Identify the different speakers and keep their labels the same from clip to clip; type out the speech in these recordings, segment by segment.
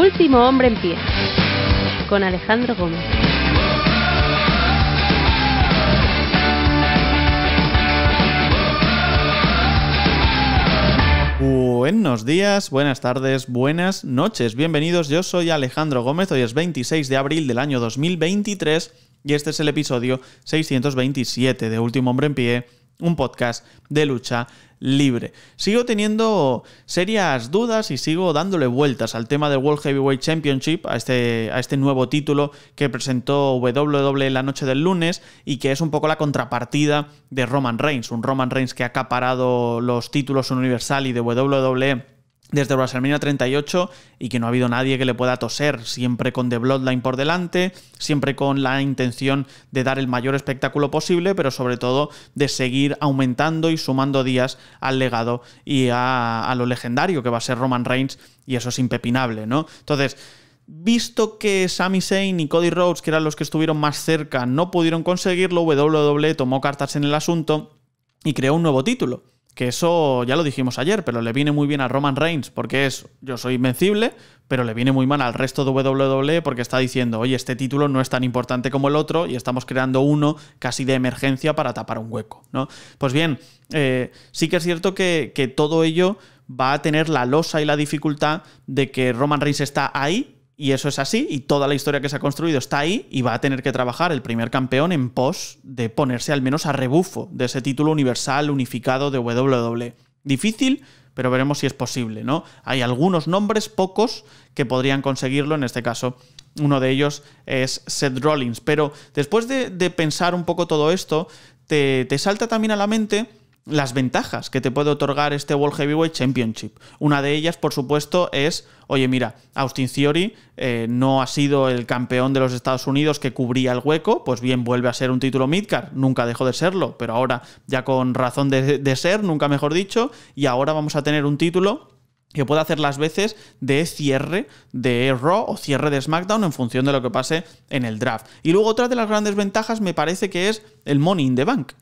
Speaker 1: Último hombre en pie, con Alejandro Gómez.
Speaker 2: Buenos días, buenas tardes, buenas noches. Bienvenidos, yo soy Alejandro Gómez, hoy es 26 de abril del año 2023 y este es el episodio 627 de Último Hombre en Pie un podcast de lucha libre. Sigo teniendo serias dudas y sigo dándole vueltas al tema del World Heavyweight Championship, a este, a este nuevo título que presentó WWE la noche del lunes y que es un poco la contrapartida de Roman Reigns, un Roman Reigns que ha acaparado los títulos universal y de WWE desde WrestleMania 38 y que no ha habido nadie que le pueda toser, siempre con The Bloodline por delante, siempre con la intención de dar el mayor espectáculo posible, pero sobre todo de seguir aumentando y sumando días al legado y a, lo legendario que va a ser Roman Reigns y eso es impepinable, ¿no? Entonces... Visto que Sami Zayn y Cody Rhodes, que eran los que estuvieron más cerca, no pudieron conseguirlo, WWE tomó cartas en el asunto y creó un nuevo título, que eso ya lo dijimos ayer, pero le viene muy bien a Roman Reigns porque es yo soy invencible, pero le viene muy mal al resto de WWE porque está diciendo, oye, este título no es tan importante como el otro y estamos creando uno casi de emergencia para tapar un hueco, ¿no? Pues bien, eh, sí que es cierto que, que todo ello va a tener la losa y la dificultad de que Roman Reigns está ahí, y eso es así, y toda la historia que se ha construido está ahí, y va a tener que trabajar el primer campeón en pos de ponerse al menos a rebufo de ese título universal unificado de WWE. Difícil, pero veremos si es posible, ¿no? Hay algunos nombres, pocos, que podrían conseguirlo, en este caso uno de ellos es Seth Rollins. Pero después de, pensar un poco todo esto, te, te salta también a la mente las ventajas que te puede otorgar este World Heavyweight Championship. Una de ellas, por supuesto, es, oye, mira, Austin Theory eh, no ha sido el campeón de los Estados Unidos que cubría el hueco, pues bien, vuelve a ser un título midcard, nunca dejó de serlo, pero ahora ya con razón de, ser, nunca mejor dicho, y ahora vamos a tener un título que puede hacer las veces de cierre de Raw o cierre de SmackDown en función de lo que pase en el draft. Y luego otra de las grandes ventajas me parece que es el Money in the Bank.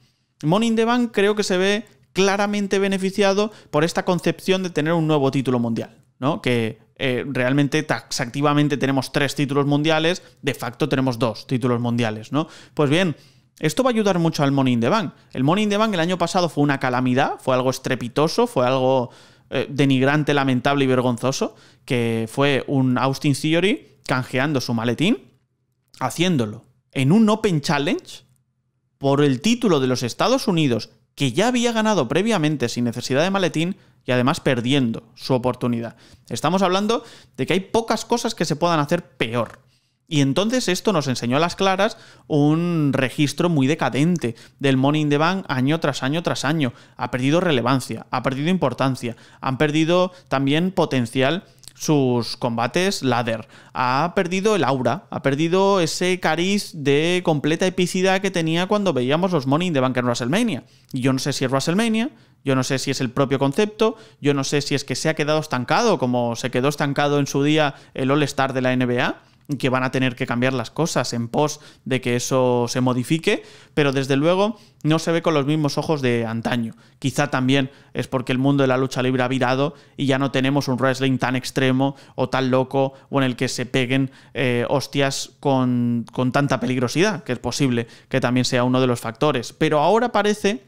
Speaker 2: Money in the Bank creo que se ve claramente beneficiado por esta concepción de tener un nuevo título mundial, ¿no? Que eh, realmente taxativamente tenemos tres títulos mundiales, de facto tenemos dos títulos mundiales, ¿no? Pues bien, esto va a ayudar mucho al Money in the Bank. El Money in the Bank el año pasado fue una calamidad, fue algo estrepitoso, fue algo eh, denigrante, lamentable y vergonzoso, que fue un Austin Theory canjeando su maletín, haciéndolo en un Open Challenge, por el título de los Estados Unidos, que ya había ganado previamente sin necesidad de maletín y además perdiendo su oportunidad. Estamos hablando de que hay pocas cosas que se puedan hacer peor. Y entonces esto nos enseñó a las claras un registro muy decadente del Money in the Bank año tras año tras año. Ha perdido relevancia, ha perdido importancia, han perdido también potencial sus combates ladder. Ha perdido el aura, ha perdido ese cariz de completa epicidad que tenía cuando veíamos los Money de Bank en WrestleMania. Y yo no sé si es WrestleMania, yo no sé si es el propio concepto, yo no sé si es que se ha quedado estancado como se quedó estancado en su día el All-Star de la NBA que van a tener que cambiar las cosas en pos de que eso se modifique, pero desde luego no se ve con los mismos ojos de antaño. Quizá también es porque el mundo de la lucha libre ha virado y ya no tenemos un wrestling tan extremo o tan loco o en el que se peguen eh, hostias con, con tanta peligrosidad, que es posible que también sea uno de los factores. Pero ahora parece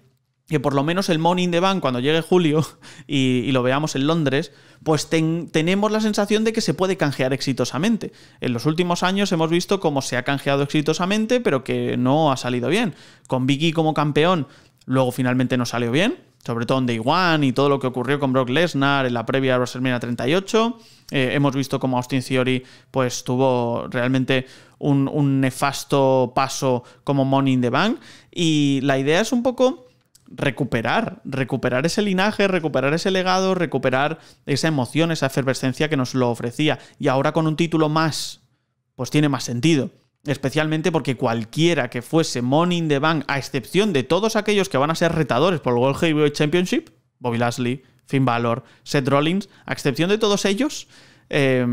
Speaker 2: que por lo menos el Morning in the cuando llegue julio y, lo veamos en Londres, pues tenemos la sensación de que se puede canjear exitosamente. En los últimos años hemos visto cómo se ha canjeado exitosamente, pero que no ha salido bien. Con Vicky como campeón, luego finalmente no salió bien, sobre todo en Day One y todo lo que ocurrió con Brock Lesnar en la previa WrestleMania 38. Eh, hemos visto cómo Austin Theory pues, tuvo realmente un, un nefasto paso como Money in the Bank. Y la idea es un poco recuperar, recuperar ese linaje, recuperar ese legado, recuperar esa emoción, esa efervescencia que nos lo ofrecía. Y ahora con un título más, pues tiene más sentido. Especialmente porque cualquiera que fuese Money in the Bank, a excepción de todos aquellos que van a ser retadores por el World Heavyweight Championship, Bobby Lashley, Finn Balor, Seth Rollins, a excepción de todos ellos, eh,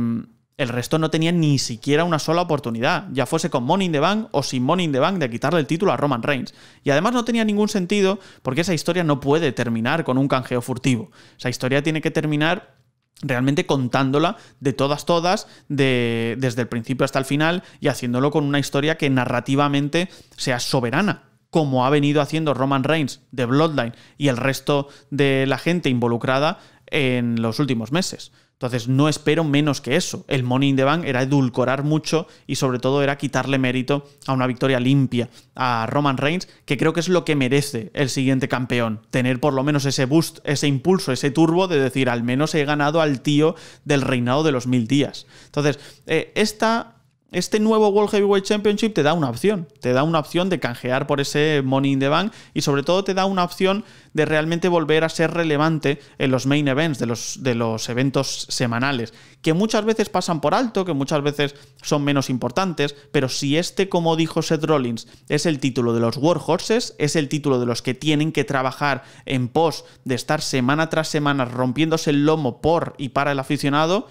Speaker 2: el resto no tenía ni siquiera una sola oportunidad, ya fuese con Money in the Bank o sin Money in the Bank de quitarle el título a Roman Reigns. Y además no tenía ningún sentido porque esa historia no puede terminar con un canjeo furtivo. Esa historia tiene que terminar realmente contándola de todas, todas, desde el principio hasta el final y haciéndolo con una historia que narrativamente sea soberana, como ha venido haciendo Roman Reigns de Bloodline y el resto de la gente involucrada en los últimos meses. Entonces no espero menos que eso. El Money in the Bank era edulcorar mucho y sobre todo era quitarle mérito a una victoria limpia a Roman Reigns, que creo que es lo que merece el siguiente campeón. Tener por lo menos ese boost, ese impulso, ese turbo de decir al menos he ganado al tío del reinado de los mil días. Entonces, eh, esta este nuevo World Heavyweight Championship te da una opción, te da una opción de canjear por ese Money in the Bank y sobre todo te da una opción de realmente volver a ser relevante en los main events, de los, de los eventos semanales, que muchas veces pasan por alto, que muchas veces son menos importantes, pero si este, como dijo Seth Rollins, es el título de los Warhorses, es el título de los que tienen que trabajar en pos de estar semana tras semana rompiéndose el lomo por y para el aficionado,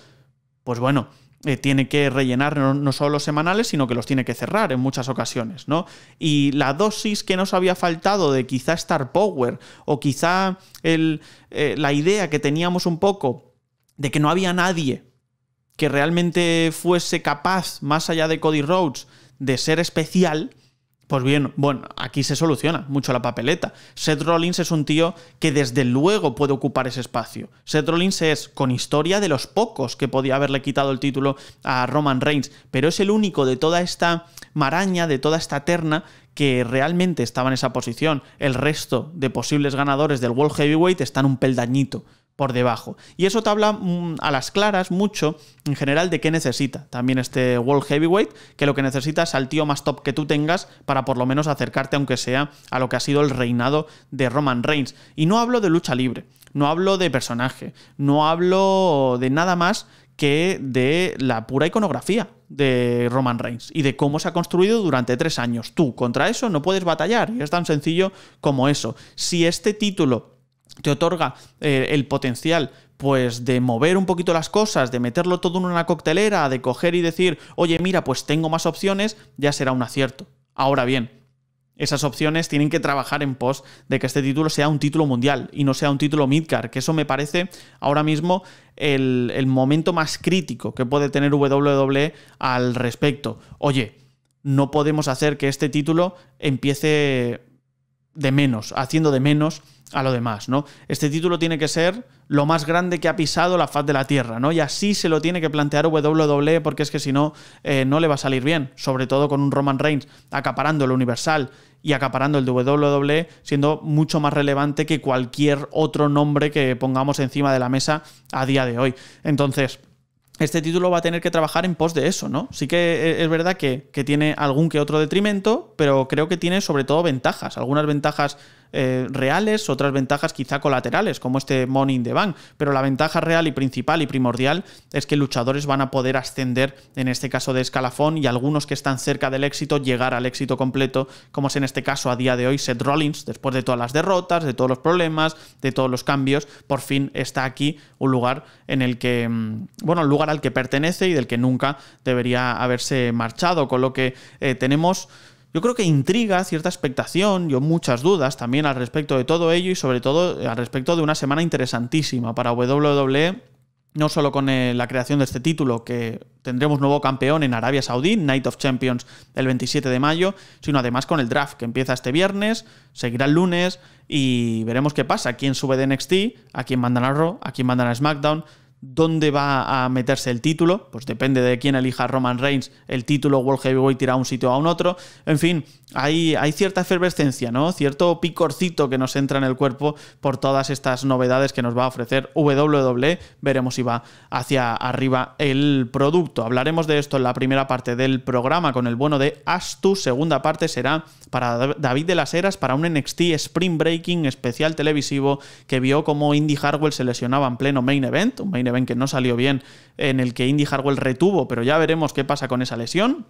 Speaker 2: pues bueno, eh, tiene que rellenar no, solo los semanales, sino que los tiene que cerrar en muchas ocasiones, ¿no? Y la dosis que nos había faltado de quizá Star Power o quizá el, eh, la idea que teníamos un poco de que no había nadie que realmente fuese capaz, más allá de Cody Rhodes, de ser especial, pues bien, bueno, aquí se soluciona mucho la papeleta. Seth Rollins es un tío que desde luego puede ocupar ese espacio. Seth Rollins es, con historia, de los pocos que podía haberle quitado el título a Roman Reigns, pero es el único de toda esta maraña, de toda esta terna, que realmente estaba en esa posición. El resto de posibles ganadores del World Heavyweight están un peldañito por debajo. Y eso te habla mm, a las claras mucho en general de qué necesita también este World Heavyweight, que lo que necesita es al tío más top que tú tengas para por lo menos acercarte aunque sea a lo que ha sido el reinado de Roman Reigns. Y no hablo de lucha libre, no hablo de personaje, no hablo de nada más que de la pura iconografía de Roman Reigns y de cómo se ha construido durante tres años. Tú contra eso no puedes batallar y es tan sencillo como eso. Si este título te otorga eh, el potencial pues de mover un poquito las cosas, de meterlo todo en una coctelera, de coger y decir, oye, mira, pues tengo más opciones, ya será un acierto. Ahora bien, esas opciones tienen que trabajar en pos de que este título sea un título mundial y no sea un título midcar, que eso me parece ahora mismo el, el momento más crítico que puede tener WWE al respecto. Oye, no podemos hacer que este título empiece de menos, haciendo de menos a lo demás, ¿no? Este título tiene que ser lo más grande que ha pisado la faz de la Tierra, ¿no? Y así se lo tiene que plantear WWE porque es que si no, eh, no le va a salir bien, sobre todo con un Roman Reigns acaparando el Universal y acaparando el de WWE, siendo mucho más relevante que cualquier otro nombre que pongamos encima de la mesa a día de hoy. Entonces, este título va a tener que trabajar en pos de eso, ¿no? Sí que eh, es verdad que, que, tiene algún que otro detrimento, pero creo que tiene sobre todo ventajas, algunas ventajas eh, reales, otras ventajas quizá colaterales, como este Money in the Bank, pero la ventaja real y principal y primordial es que luchadores van a poder ascender, en este caso de escalafón, y algunos que están cerca del éxito llegar al éxito completo, como es en este caso a día de hoy Seth Rollins, después de todas las derrotas, de todos los problemas, de todos los cambios, por fin está aquí un lugar en el que, mm, bueno, un lugar al que pertenece y del que nunca debería haberse marchado, con lo que eh, tenemos yo creo que intriga, cierta expectación, yo muchas dudas también al respecto de todo ello y sobre todo eh, al respecto de una semana interesantísima para WWE, no solo con eh, la creación de este título, que tendremos nuevo campeón en Arabia Saudí, Night of Champions, el 27 de mayo, sino además con el draft que empieza este viernes, seguirá el lunes y veremos qué pasa, quién sube de NXT, a quién mandan a Raw, a quién mandan a SmackDown dónde va a meterse el título, pues depende de quién elija Roman Reigns, el título World Heavyweight irá a un sitio o a un otro, en fin, hay, cierta efervescencia, ¿no? Cierto picorcito que nos entra en el cuerpo por todas estas novedades que nos va a ofrecer WWE, veremos si va hacia arriba el producto. Hablaremos de esto en la primera parte del programa con el bueno de Astu, segunda parte será para David de las Heras, para un NXT Spring Breaking especial televisivo que vio como Indy Hardwell se lesionaba en pleno main event, un main event que no salió bien, en el que Indy Harwell retuvo, pero ya veremos qué pasa con esa lesión.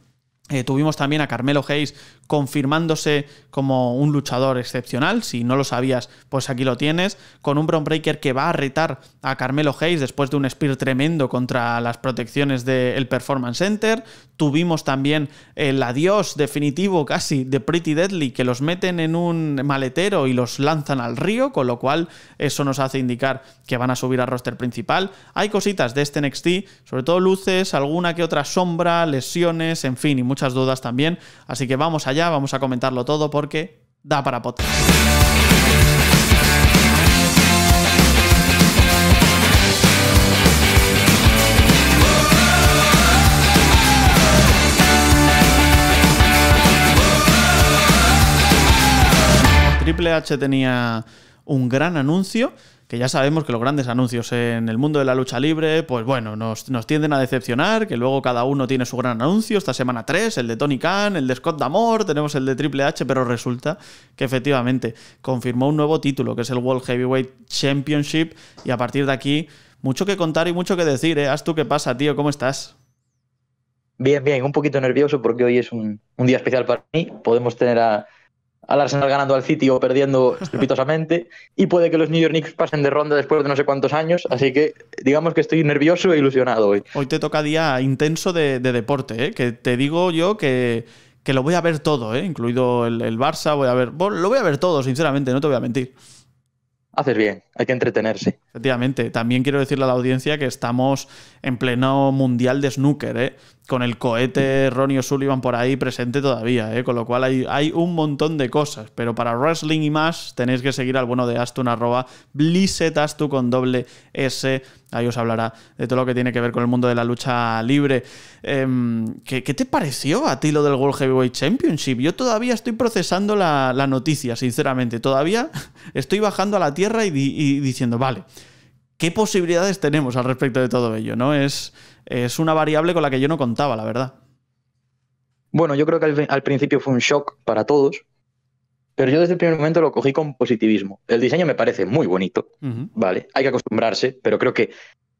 Speaker 2: Eh, tuvimos también a Carmelo Hayes confirmándose como un luchador excepcional. Si no lo sabías, pues aquí lo tienes. Con un Brown Breaker que va a retar a Carmelo Hayes después de un spear tremendo contra las protecciones del Performance Center. Tuvimos también eh, el adiós definitivo casi de Pretty Deadly, que los meten en un maletero y los lanzan al río, con lo cual eso nos hace indicar que van a subir al roster principal. Hay cositas de este NXT, sobre todo luces, alguna que otra sombra, lesiones, en fin, y muchas dudas también. Así que vamos allá, vamos a comentarlo todo porque da para podcast. Triple H tenía un gran anuncio que ya sabemos que los grandes anuncios en el mundo de la lucha libre, pues bueno, nos, tienden a decepcionar, que luego cada uno tiene su gran anuncio, esta semana 3, el de Tony Khan, el de Scott Damore, tenemos el de Triple H, pero resulta que efectivamente confirmó un nuevo título, que es el World Heavyweight Championship, y a partir de aquí, mucho que contar y mucho que decir, ¿eh? Haz tú qué pasa, tío, ¿cómo estás? Bien,
Speaker 3: bien, un poquito nervioso porque hoy es un día especial para mí, podemos tener a al Arsenal ganando al City o perdiendo estrepitosamente. y puede que los New York Knicks pasen de ronda después de no sé cuántos años.
Speaker 2: Así que digamos que estoy nervioso e ilusionado hoy. Hoy te toca día intenso de, deporte, ¿eh? que te digo yo que, que, lo voy a ver todo, ¿eh? incluido el, Barça, voy a ver. Lo voy a ver todo, sinceramente, no te voy a mentir.
Speaker 3: Haces bien, hay que
Speaker 2: entretenerse. Efectivamente, también quiero decirle a la audiencia que estamos en pleno mundial de snooker, ¿eh? con el cohete Ronnie O'Sullivan por ahí presente todavía, ¿eh? con lo cual hay, un montón de cosas. Pero para wrestling y más tenéis que seguir al bueno de Astun, arroba Astu con doble S. Ahí os hablará de todo lo que tiene que ver con el mundo de la lucha libre. Em, ¿qué, te pareció a ti lo del World Heavyweight Championship? Yo todavía estoy procesando la, noticia, sinceramente. Todavía estoy bajando a la tierra y diciendo, vale ¿Qué posibilidades tenemos al respecto de todo ello? ¿no? Es, es una variable con la que yo no contaba, la verdad.
Speaker 3: Bueno, yo creo que al, principio fue un shock para todos, pero yo desde el primer momento lo cogí con positivismo. El diseño me parece muy bonito,
Speaker 2: ¿vale?
Speaker 3: Hay que acostumbrarse, pero creo que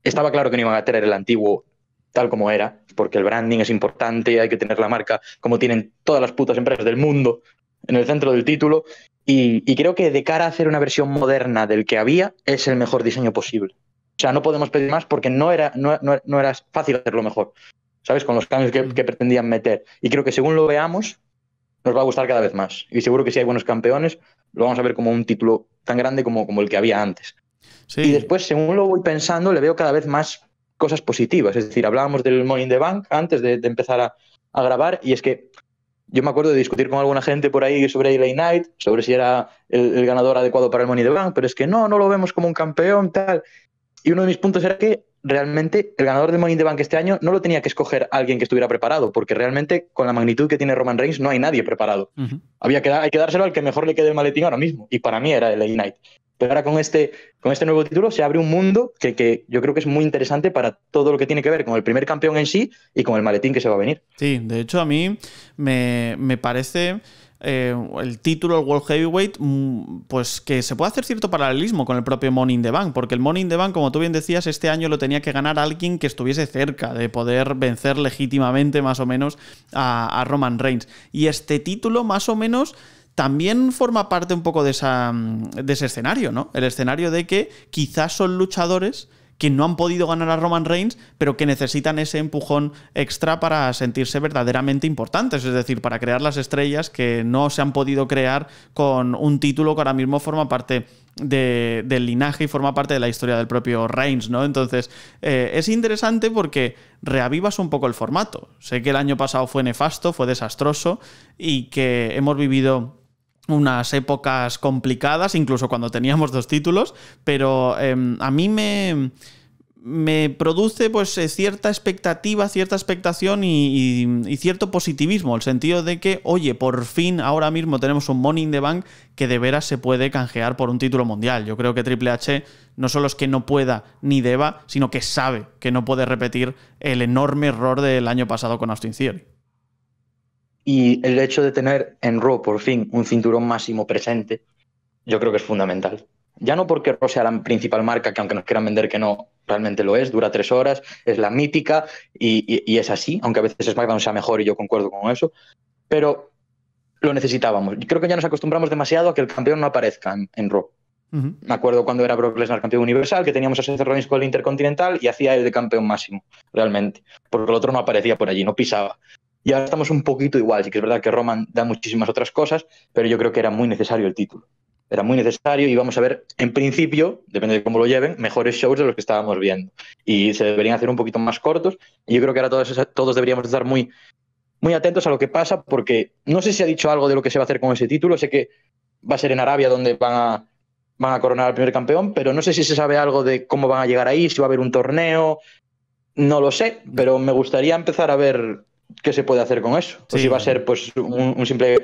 Speaker 3: estaba claro que no iban a tener el antiguo tal como era, porque el branding es importante, hay que tener la marca como tienen todas las putas empresas del mundo en el centro del título, y, creo que de cara a hacer una versión moderna del que había, es el mejor diseño posible. O sea, no podemos pedir más porque no era, no, era fácil hacerlo mejor, ¿sabes? Con los cambios mm. que, pretendían meter. Y creo que según lo veamos, nos va a gustar cada vez más. Y seguro que si hay buenos campeones, lo vamos a ver como un título tan grande como, como el que había antes. Y después, según lo voy pensando, le veo cada vez más cosas positivas. Es decir, hablábamos del Money in the Bank antes de, empezar a grabar y es que yo me acuerdo de discutir con alguna gente por ahí sobre Eli Knight, sobre si era el, ganador adecuado para el Money the Bank, pero es que no, no lo vemos como un campeón, tal. Y uno de mis puntos era que realmente el ganador de Money in Bank este año no lo tenía que escoger alguien que estuviera preparado, porque realmente con la magnitud que tiene Roman Reigns no hay nadie preparado. Había que, hay que dárselo al que mejor le quede el maletín ahora mismo, y para mí era Eli Knight. Pero ahora con este, con este nuevo título se abre un mundo que, que, yo creo que es muy interesante para todo lo que tiene que ver con el primer campeón en sí y con el maletín que se va a venir.
Speaker 2: Sí, de hecho a mí me, parece... Eh, el título, World Heavyweight, mm, pues que se puede hacer cierto paralelismo con el propio Money in the Bank, porque el Money in the Bank, como tú bien decías, este año lo tenía que ganar alguien que estuviese cerca de poder vencer legítimamente, más o menos, a Roman Reigns. Y este título, más o menos, también forma parte un poco de, esa, mm, de ese escenario, ¿no? El escenario de que quizás son luchadores que no han podido ganar a Roman Reigns, pero que necesitan ese empujón extra para sentirse verdaderamente importantes, es decir, para crear las estrellas que no se han podido crear con un título que ahora mismo forma parte del linaje y forma parte de la historia del propio Reigns, ¿no? Entonces, eh, es interesante porque reavivas un poco el formato. Sé que el año pasado fue nefasto, fue desastroso y que hemos vivido unas épocas complicadas, incluso cuando teníamos dos títulos, pero em, a mí me, produce pues eh, cierta expectativa, cierta expectación y, cierto positivismo, el sentido de que, oye, por fin ahora mismo tenemos un Money in the Bank que de veras se puede canjear por un título mundial. Yo creo que Triple H no solo es que no pueda ni deba, sino que sabe que no puede repetir el enorme error del año pasado con Austin Theory.
Speaker 3: Y el hecho de tener en Raw por fin un cinturón máximo presente, yo creo que es fundamental. Ya no porque Raw sea la principal marca, que aunque nos quieran vender que no, realmente lo es, dura tres horas, es la mítica y, es así, aunque a veces SmackDown sea mejor y yo concuerdo con eso, pero lo necesitábamos. Y Creo que ya nos acostumbramos demasiado a que el campeón no aparezca en, Raw. Me acuerdo cuando era Brock Lesnar campeón universal, que teníamos a Seth Rollins con el Intercontinental y hacía el de campeón máximo, realmente. Porque el otro no aparecía por allí, no pisaba. Y ahora estamos un poquito igual, sí que es verdad que Roman da muchísimas otras cosas, pero yo creo que era muy necesario el título. Era muy necesario y vamos a ver, en principio, depende de cómo lo lleven, mejores shows de los que estábamos viendo. Y se deberían hacer un poquito más cortos. Y yo creo que ahora todos, todos deberíamos estar muy, muy atentos a lo que pasa, porque no sé si ha dicho algo de lo que se va a hacer con ese título. Sé que va a ser en Arabia donde van a, van a coronar al primer campeón, pero no sé si se sabe algo de cómo van a llegar ahí, si va a haber un torneo, no lo sé, pero me gustaría empezar a ver qué se puede hacer con eso. O pues si va a ser pues un, simple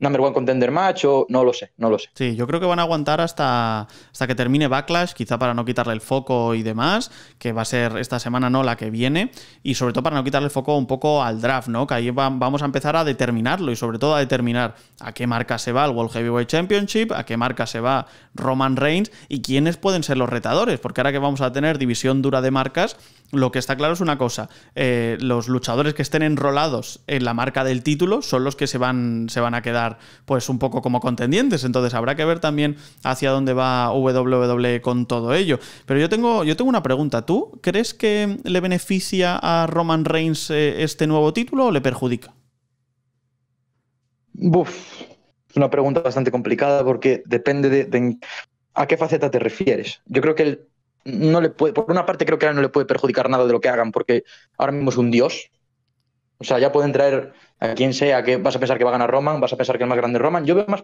Speaker 3: number one contender match o no lo sé,
Speaker 2: no lo sé. Sí, yo creo que van a aguantar hasta, hasta que termine Backlash, quizá para no quitarle el foco y demás, que va a ser esta semana, no la que viene, y sobre todo para no quitarle el foco un poco al draft, ¿no? Que ahí vamos a empezar a determinarlo y sobre todo a determinar a qué marca se va el World Heavyweight Championship, a qué marca se va Roman Reigns y quiénes pueden ser los retadores, porque ahora que vamos a tener división dura de marcas, lo que está claro es una cosa, eh, los luchadores que estén enrolados en la marca del título son los que se van, se van a quedar pues un poco como contendientes, entonces habrá que ver también hacia dónde va WWE con todo ello. Pero yo tengo, yo tengo una pregunta, ¿tú crees que le beneficia a Roman Reigns eh, este nuevo título o le perjudica?
Speaker 3: Buf, es una pregunta bastante complicada porque depende de a qué faceta te refieres. Yo creo que el no le puede, por una parte creo que no le puede perjudicar nada de lo que hagan, porque ahora mismo es un dios. O sea, ya pueden traer a quien sea que vas a pensar que va a ganar Roman, vas a pensar que es más grande Roman. Yo veo más,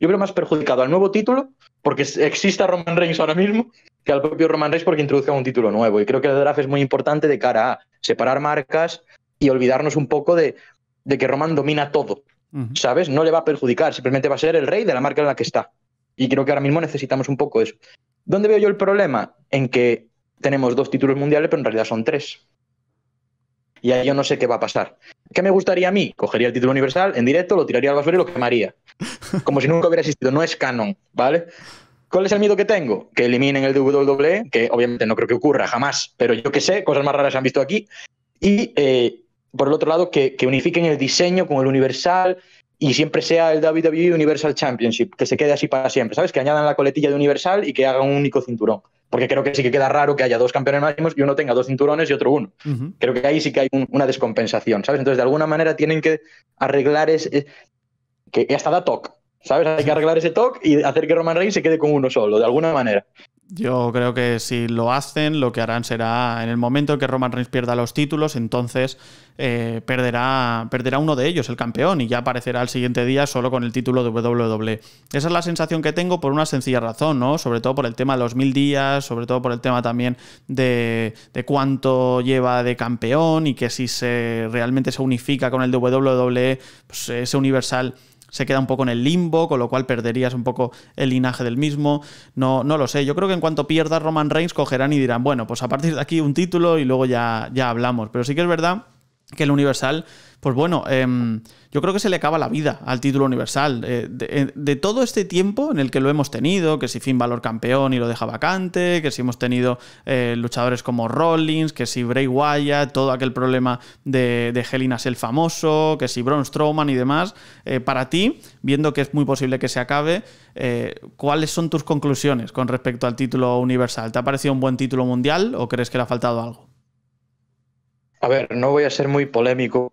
Speaker 3: yo veo más perjudicado al nuevo título, porque exista Roman Reigns ahora mismo, que al propio Roman Reigns porque introduzca un título nuevo. Y creo que el draft es muy importante de cara a separar marcas y olvidarnos un poco de, de que Roman domina todo. ¿Sabes? No le va a perjudicar, simplemente va a ser el rey de la marca en la que está. Y creo que ahora mismo necesitamos un poco eso. ¿Dónde veo yo el problema? En que tenemos dos títulos mundiales, pero en realidad son tres. Y ahí yo no sé qué va a pasar. ¿Qué me gustaría a mí? Cogería el título universal en directo, lo tiraría al basura y lo quemaría. Como si nunca hubiera existido. No es canon, ¿vale? ¿Cuál es el miedo que tengo? Que eliminen el WWE, e, que obviamente no creo que ocurra jamás, pero yo que sé, cosas más raras se han visto aquí. Y eh, por el otro lado, que unifiquen el diseño con el universal, y siempre sea el WWE Universal Championship, que se quede así para siempre, ¿sabes? Que añadan la coletilla de Universal y que hagan un único cinturón. Porque creo que sí que queda raro que haya dos campeones máximos y uno tenga dos cinturones y otro uno. Creo que ahí sí que hay una descompensación, ¿sabes? Entonces, de alguna manera tienen que arreglar ese... que hasta da toque, ¿sabes? Hay que arreglar ese toque y hacer que Roman Reigns se quede con uno solo, de alguna manera.
Speaker 2: Yo creo que si lo hacen, lo que harán será en el momento en que Roman Reigns pierda los títulos, entonces eh, perderá, perderá uno de ellos, el campeón, y ya aparecerá el siguiente día solo con el título de WWE. Esa es la sensación que tengo por una sencilla razón, ¿no? Sobre todo por el tema de los mil días, sobre todo por el tema también de, de cuánto lleva de campeón y que si se realmente se unifica con el WWE, pues ese universal se queda un poco en el limbo, con lo cual perderías un poco el linaje del mismo. No, no lo sé. Yo creo que en cuanto pierda Roman Reigns, cogerán y dirán, bueno, pues a partir de aquí un título y luego ya, ya hablamos. Pero sí que es verdad que el Universal, pues bueno, em, yo creo que se le acaba la vida al título universal. Eh, eh, de, todo este tiempo en el que lo hemos tenido, que si Finn Valor campeón y lo deja vacante, que si hemos tenido eh, luchadores como Rollins, que si Bray Wyatt, todo aquel problema de, de es el famoso, que si Braun Strowman y demás, para ti, viendo que es muy posible que se acabe, ¿cuáles son tus conclusiones con respecto al título universal? ¿Te ha parecido un buen título mundial o crees que le ha faltado algo?
Speaker 3: A ver, no voy a ser muy polémico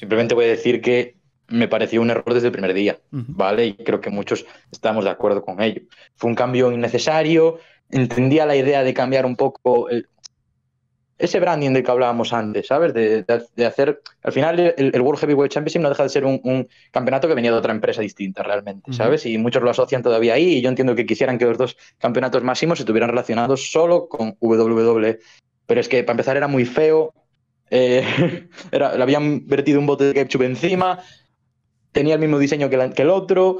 Speaker 3: Simplemente voy a decir que me pareció un error desde el primer día, ¿vale? Y creo que muchos estamos de acuerdo con ello. Fue un cambio innecesario, entendía la idea de cambiar un poco ese branding del que hablábamos antes, ¿sabes? De, hacer, al final el, World Heavyweight Championship no deja de ser un, campeonato que venía de otra empresa distinta realmente, ¿sabes? Y muchos lo asocian todavía ahí y yo entiendo que quisieran que los dos campeonatos máximos se estuvieran relacionados solo con WWE. Pero es que para empezar era muy feo, eh, le habían vertido un bote de ketchup encima, tenía el mismo diseño que, el otro,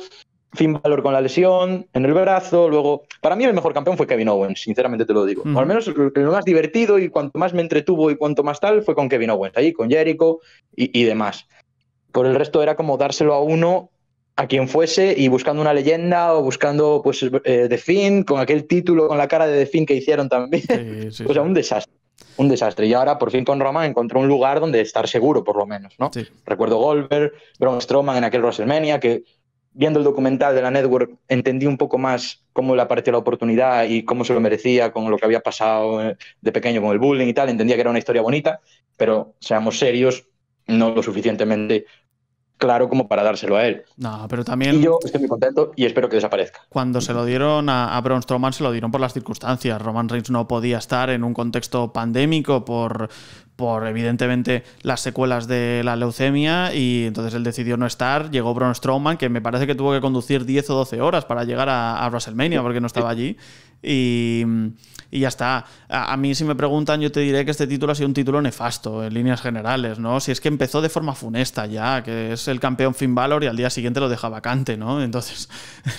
Speaker 3: fin valor con la lesión en el brazo, luego... Para mí el mejor campeón fue Kevin Owens, sinceramente te lo digo. Mm. al menos lo, más divertido y cuanto más me entretuvo y cuanto más tal fue con Kevin Owens, ahí con Jericho y, demás. Por el resto era como dárselo a uno a quien fuese y buscando una leyenda o buscando pues eh, de The con aquel título con la cara de The que hicieron también. o sea, un desastre. Un desastre. Y ahora por fin con Roma encontró un lugar donde estar seguro, por lo menos. ¿no? Recuerdo Goldberg, Braun Strowman en aquel WrestleMania, que viendo el documental de la Network entendí un poco más cómo le apareció la oportunidad y cómo se lo merecía con lo que había pasado eh, de pequeño con el bullying y tal. Entendía que era una historia bonita, pero seamos serios, no lo suficientemente claro como para dárselo a él. No, pero también. Y yo estoy muy contento y espero que
Speaker 2: desaparezca. Cuando se lo dieron a, Braun Strowman, se lo dieron por las circunstancias. Roman Reigns no podía estar en un contexto pandémico por, por evidentemente las secuelas de la leucemia y entonces él decidió no estar. Llegó Braun Strowman, que me parece que tuvo que conducir 10 o 12 horas para llegar a, a WrestleMania porque no estaba allí. Y, ya está. A, mí si me preguntan, yo te diré que este título ha sido un título nefasto, en líneas generales, ¿no? Si es que empezó de forma funesta ya, que es el campeón Finn Balor y al día siguiente lo deja vacante, ¿no? Entonces,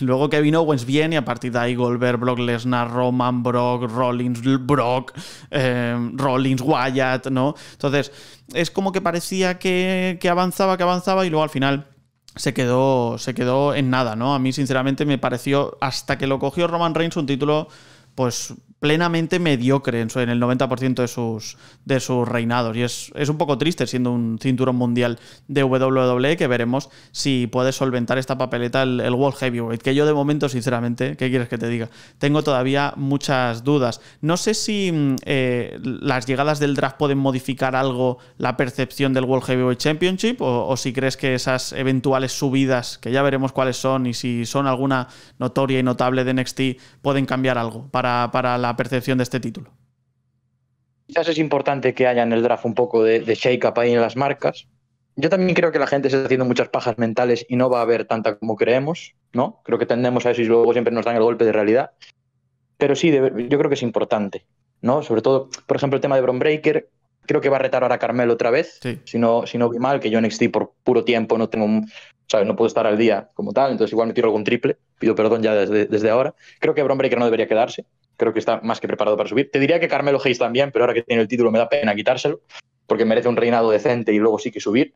Speaker 2: luego vino Owens bien y a partir de ahí Goldberg, Brock Lesnar, Roman, Brock, Rollins, Brock, eh, Rollins, Wyatt, ¿no? Entonces, es como que parecía que avanzaba, que avanzaba y luego al final se quedó, se quedó en nada, ¿no? A mí, sinceramente, me pareció, hasta que lo cogió Roman Reigns, un título, pues, plenamente mediocre en, el 90% de sus, de sus reinados. Y es, un poco triste siendo un cinturón mundial de WWE que veremos si puede solventar esta papeleta el, World Heavyweight, que yo de momento, sinceramente, ¿qué quieres que te diga? Tengo todavía muchas dudas. No sé si mm, eh, las llegadas del draft pueden modificar algo la percepción del World Heavyweight Championship o, si crees que esas eventuales subidas, que ya veremos cuáles son y si son alguna notoria y notable de NXT, pueden cambiar algo para la percepción de este título?
Speaker 3: Quizás es importante que haya en el draft un poco de, shake-up ahí en las marcas. Yo también creo que la gente se está haciendo muchas pajas mentales y no va a haber tanta como creemos, ¿no? Creo que tendemos a eso y luego siempre nos dan el golpe de realidad. Pero sí, yo creo que es importante, ¿no? Sobre todo, por ejemplo, el tema de Bron Breaker, creo que va a retar ahora a Carmelo otra vez, si, no, si no vi mal, que yo en XT por puro tiempo no tengo, ¿sabes? No puedo estar al día como tal, entonces igual me tiro algún triple pido perdón ya desde, ahora. Creo que Brombreaker no debería quedarse, creo que está más que preparado para subir. Te diría que Carmelo Hayes también, pero ahora que tiene el título me da pena quitárselo, porque merece un reinado decente y luego sí que subir.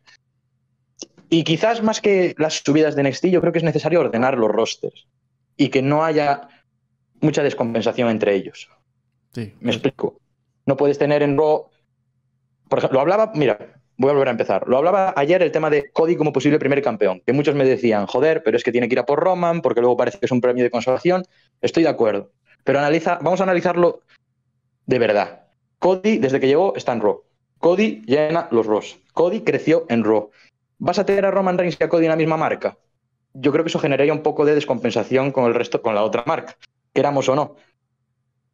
Speaker 3: Y quizás más que las subidas de NXT, yo creo que es necesario ordenar los rosters y que no haya mucha descompensación entre ellos. Me explico. No puedes tener en Raw. Por ejemplo, lo hablaba, mira, voy a volver a empezar. Lo hablaba ayer el tema de Cody como posible primer campeón, que muchos me decían, joder, pero es que tiene que ir a por Roman porque luego parece que es un premio de consolación. Estoy de acuerdo, pero analiza, vamos a analizarlo de verdad. Cody, desde que llegó, está en Raw. Cody llena los Raws. Cody creció en Raw. ¿Vas a tener a Roman Reigns y a Cody en la misma marca? Yo creo que eso generaría un poco de descompensación con el resto, con la otra marca, queramos o no.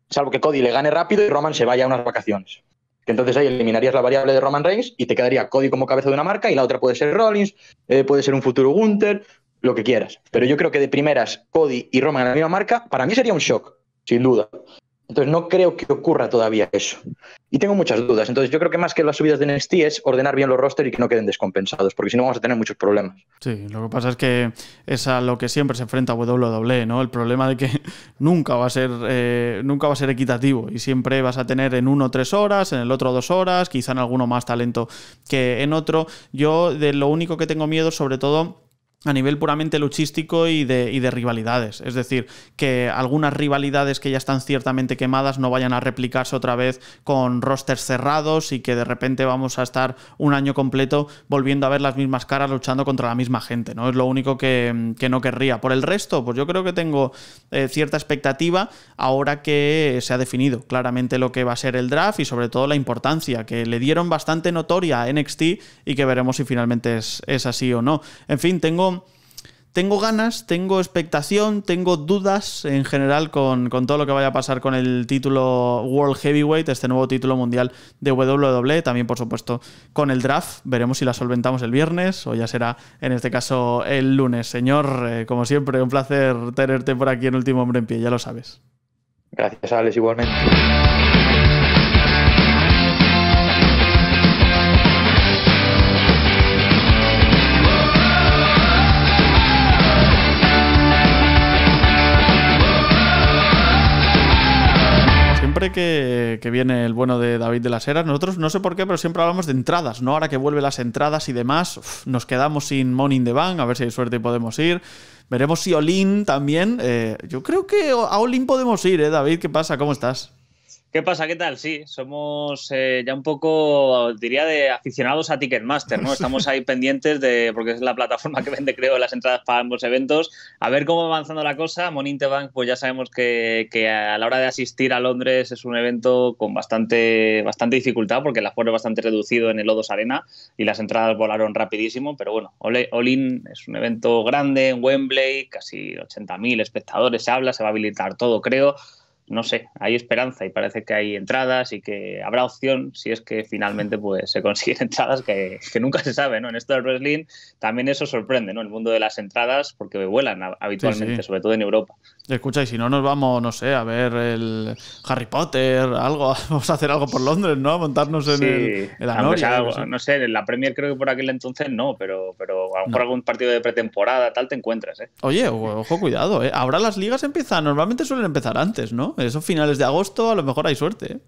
Speaker 3: Salvo que Cody le gane rápido y Roman se vaya a unas vacaciones entonces ahí eliminarías la variable de Roman Reigns y te quedaría Cody como cabeza de una marca y la otra puede ser Rollins, eh, puede ser un futuro Gunter, lo que quieras. Pero yo creo que de primeras Cody y Roman en la misma marca, para mí sería un shock, sin duda. Entonces no creo que ocurra todavía eso. Y tengo muchas dudas. Entonces yo creo que más que las subidas de NXT es ordenar bien los roster y que no queden descompensados, porque si no vamos a tener muchos problemas.
Speaker 2: Sí, lo que pasa es que es a lo que siempre se enfrenta W, e, ¿no? El problema de que nunca va a ser, eh, nunca va a ser equitativo y siempre vas a tener en uno tres horas, en el otro dos horas, quizá en alguno más talento que en otro. Yo de lo único que tengo miedo sobre todo a nivel puramente luchístico y de, de, rivalidades. Es decir, que algunas rivalidades que ya están ciertamente quemadas no vayan a replicarse otra vez con rosters cerrados y que de repente vamos a estar un año completo volviendo a ver las mismas caras luchando contra la misma gente. ¿no? Es lo único que, no querría. Por el resto, pues yo creo que tengo eh, cierta expectativa ahora que se ha definido claramente lo que va a ser el draft y sobre todo la importancia que le dieron bastante notoria a NXT y que veremos si finalmente es así o no. En fin, tengo tengo ganas, tengo expectación, tengo dudas en general con, todo lo que vaya a pasar con el título World Heavyweight, este nuevo título mundial de WWE, también por supuesto con el draft, veremos si la solventamos el viernes o ya será en este caso el lunes. Señor, eh, como siempre, un placer tenerte por aquí en Último Hombre en Pie, ya lo sabes. Gracias, Alex, igualmente. que, viene el bueno de David de las Heras, nosotros no sé por qué, pero siempre hablamos de entradas, ¿no? Ahora que vuelven las entradas y demás, nos quedamos sin Money in the Bank, a ver si hay suerte y podemos ir. Veremos si Olin también. Eh, yo creo que a Olin podemos ir, ¿eh, David? ¿Qué pasa? ¿Cómo estás?
Speaker 1: ¿Qué pasa? ¿Qué tal? Sí, somos eh, ya un poco, diría, de aficionados a Ticketmaster, ¿no? Estamos ahí pendientes de, porque es la plataforma que vende, creo, las entradas para ambos eventos, a ver cómo va avanzando la cosa. Moninte Bank, pues ya sabemos que, que, a la hora de asistir a Londres es un evento con bastante, bastante dificultad, porque el aforo es bastante reducido en el Lodos Arena y las entradas volaron rapidísimo, pero bueno, All In es un evento grande en Wembley, casi 80.000 espectadores, se habla, se va a habilitar todo, creo no sé, hay esperanza y parece que hay entradas y que habrá opción si es que finalmente pues, se consiguen entradas que, nunca se sabe, ¿no? En esto del wrestling también eso sorprende, ¿no? El mundo de las entradas porque vuelan habitualmente, sobre todo en
Speaker 2: Europa. Escucha, y si no nos vamos, no sé, a ver el Harry Potter, algo, vamos a hacer algo por Londres, ¿no? A Montarnos en la el, no
Speaker 1: sé, en la Premier creo que por aquel entonces no, pero, pero a lo mejor algún partido de pretemporada tal te encuentras, ¿eh?
Speaker 2: Oye, ojo, cuidado, ¿eh? Ahora las ligas empiezan, normalmente suelen empezar antes, ¿no? Esos finales de agosto, a lo mejor hay suerte. ¿eh?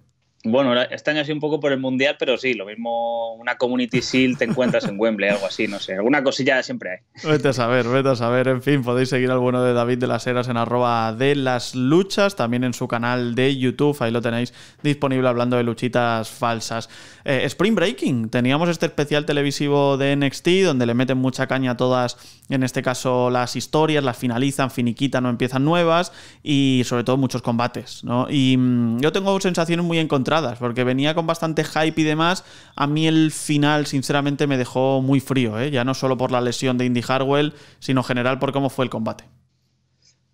Speaker 1: Bueno, este año ha sido un poco por el Mundial, pero sí, lo mismo una Community seal te encuentras en Wembley, algo así, no sé. Alguna cosilla siempre
Speaker 2: hay. Vete a saber, vete a saber. En fin, podéis seguir al bueno de David de las Heras en arroba de las luchas, también en su canal de YouTube, ahí lo tenéis disponible hablando de luchitas falsas. Eh, Spring Breaking, teníamos este especial televisivo de NXT, donde le meten mucha caña a todas, en este caso las historias, las finalizan, finiquitan no empiezan nuevas, y sobre todo muchos combates, ¿no? Y mm, yo tengo sensaciones muy encontradas porque venía con bastante hype y demás. A mí el final, sinceramente, me dejó muy frío, ¿eh? ya no solo por la lesión de Indy Harwell, sino general por cómo fue el combate.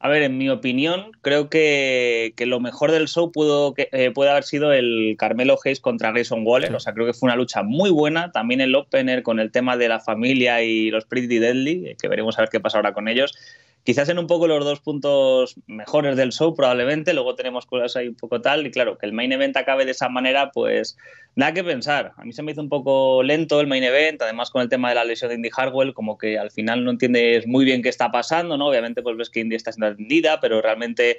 Speaker 1: A ver, en mi opinión, creo que, lo mejor del show pudo, eh, puede haber sido el Carmelo Hayes contra Grayson Waller. O sea, creo que fue una lucha muy buena. También el opener con el tema de la familia y los Pretty Deadly, eh, que veremos a ver qué pasa ahora con ellos. Quizás en un poco los dos puntos mejores del show, probablemente. Luego tenemos cosas ahí un poco tal. Y claro, que el main event acabe de esa manera, pues nada que pensar. A mí se me hizo un poco lento el main event. Además, con el tema de la lesión de Indy Hardwell, como que al final no entiendes muy bien qué está pasando, ¿no? Obviamente, pues ves que Indy está siendo atendida, pero realmente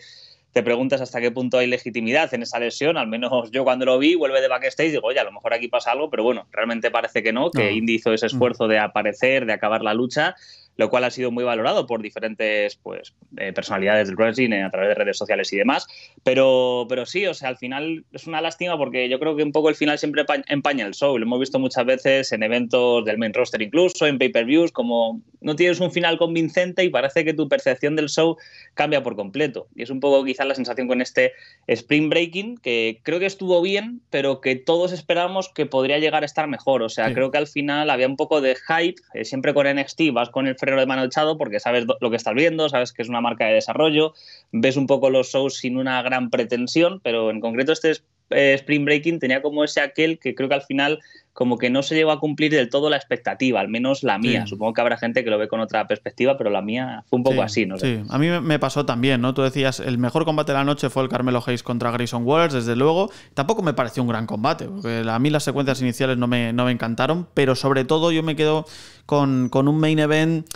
Speaker 1: te preguntas hasta qué punto hay legitimidad en esa lesión. Al menos yo cuando lo vi, vuelve de backstage, digo, oye, a lo mejor aquí pasa algo, pero bueno, realmente parece que no, que Indy hizo ese mm. esfuerzo de aparecer, de acabar la lucha lo cual ha sido muy valorado por diferentes pues, eh, personalidades del wrestling eh, a través de redes sociales y demás. Pero, pero sí, o sea, al final es una lástima porque yo creo que un poco el final siempre empaña el show. Lo hemos visto muchas veces en eventos del main roster, incluso en pay-per-views, como no tienes un final convincente y parece que tu percepción del show cambia por completo. Y es un poco quizás la sensación con este Spring Breaking, que creo que estuvo bien, pero que todos esperamos que podría llegar a estar mejor. O sea, creo que al final había un poco de hype, eh, siempre con NXT, vas con el freno de mano echado porque sabes lo que estás viendo, sabes que es una marca de desarrollo, ves un poco los shows sin una gran pretensión, pero en concreto este eh, Spring Breaking tenía como ese aquel que creo que al final como que no se llegó a cumplir del todo la expectativa, al menos la mía. Supongo que habrá gente que lo ve con otra perspectiva, pero la mía fue un poco así, ¿no? Sí,
Speaker 2: a mí me pasó también, ¿no? Tú decías, el mejor combate de la noche fue el Carmelo Hayes contra Grayson Wallace, desde luego. Tampoco me pareció un gran combate, porque a mí las secuencias iniciales no me, no me encantaron, pero sobre todo yo me quedo con, con un main event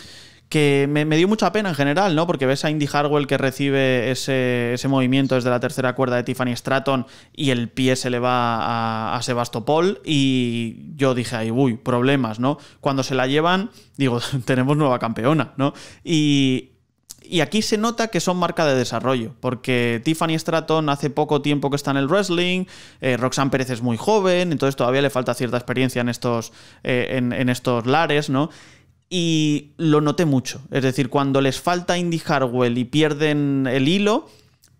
Speaker 2: que me, dio mucha pena en general, ¿no? Porque ves a Indy Harwell que recibe ese, movimiento desde la tercera cuerda de Tiffany Stratton y el pie se le va a, Sebastopol y yo dije ahí, uy, problemas, ¿no? Cuando se la llevan, digo, tenemos nueva campeona, ¿no? Y, aquí se nota que son marca de desarrollo, porque Tiffany Stratton hace poco tiempo que está en el wrestling, eh, Roxanne Pérez es muy joven, entonces todavía le falta cierta experiencia en estos, eh, en, en estos lares, ¿no? y lo noté mucho. Es decir, cuando les falta Indy Harwell y pierden el hilo,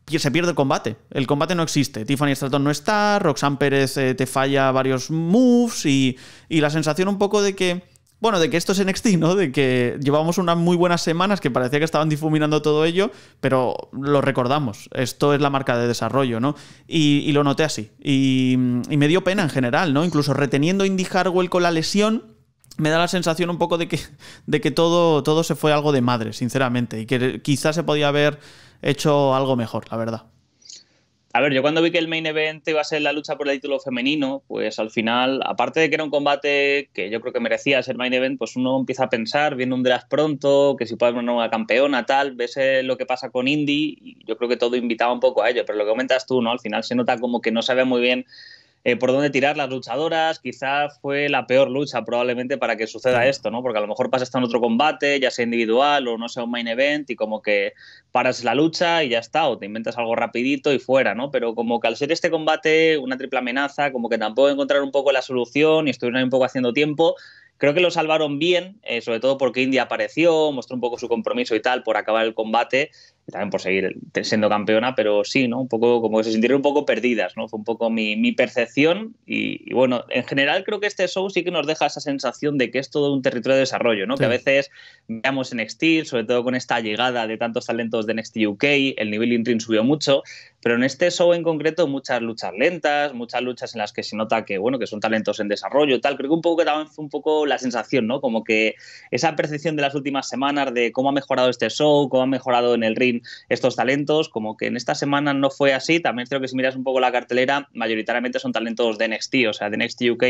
Speaker 2: se pierde el combate. El combate no existe. Tiffany Stratton no está, Roxanne Pérez eh, te falla varios moves y, y, la sensación un poco de que. Bueno, de que esto es NXT, ¿no? De que llevamos unas muy buenas semanas que parecía que estaban difuminando todo ello, pero lo recordamos. Esto es la marca de desarrollo, ¿no? Y, lo noté así. Y, y me dio pena en general, ¿no? Incluso reteniendo Indy Harwell con la lesión, me da la sensación un poco de que, de que todo, todo se fue algo de madre, sinceramente, y que quizás se podía haber hecho algo mejor, la verdad.
Speaker 1: A ver, yo cuando vi que el main event iba a ser la lucha por el título femenino, pues al final, aparte de que era un combate que yo creo que merecía ser main event, pues uno empieza a pensar, viene un draft pronto, que si puede haber una nueva campeona, tal, ves eh, lo que pasa con Indy, y yo creo que todo invitaba un poco a ello, pero lo que comentas tú, ¿no? Al final se nota como que no sabe muy bien eh, por dónde tirar las luchadoras. Quizá fue la peor lucha probablemente para que suceda esto, ¿no? Porque a lo mejor pasa hasta en otro combate, ya sea individual o no sea un main event, y como que paras la lucha y ya está, o te inventas algo rapidito y fuera, ¿no? Pero como que al ser este combate una triple amenaza, como que tampoco encontrar un poco la solución y estuvieron ahí un poco haciendo tiempo. Creo que lo salvaron bien, eh, sobre todo porque India apareció, mostró un poco su compromiso y tal por acabar el combate, también por seguir siendo campeona, pero sí, ¿no? Un poco como que se sintieron un poco perdidas, ¿no? Fue un poco mi, percepción y, bueno, en general creo que este show sí que nos deja esa sensación de que es todo un territorio de desarrollo, ¿no? Que a veces veamos en NXT, sobre todo con esta llegada de tantos talentos de NXT UK, el nivel in-ring subió mucho, pero en este show en concreto muchas luchas lentas, muchas luchas en las que se nota que, bueno, que son talentos en desarrollo tal. Creo que un poco que también fue un poco la sensación, ¿no? Como que esa percepción de las últimas semanas de cómo ha mejorado este show, cómo ha mejorado en el ring estos talentos, como que en esta semana no fue así, también creo que si miras un poco la cartelera, mayoritariamente son talentos de NXT, o sea, de NXT UK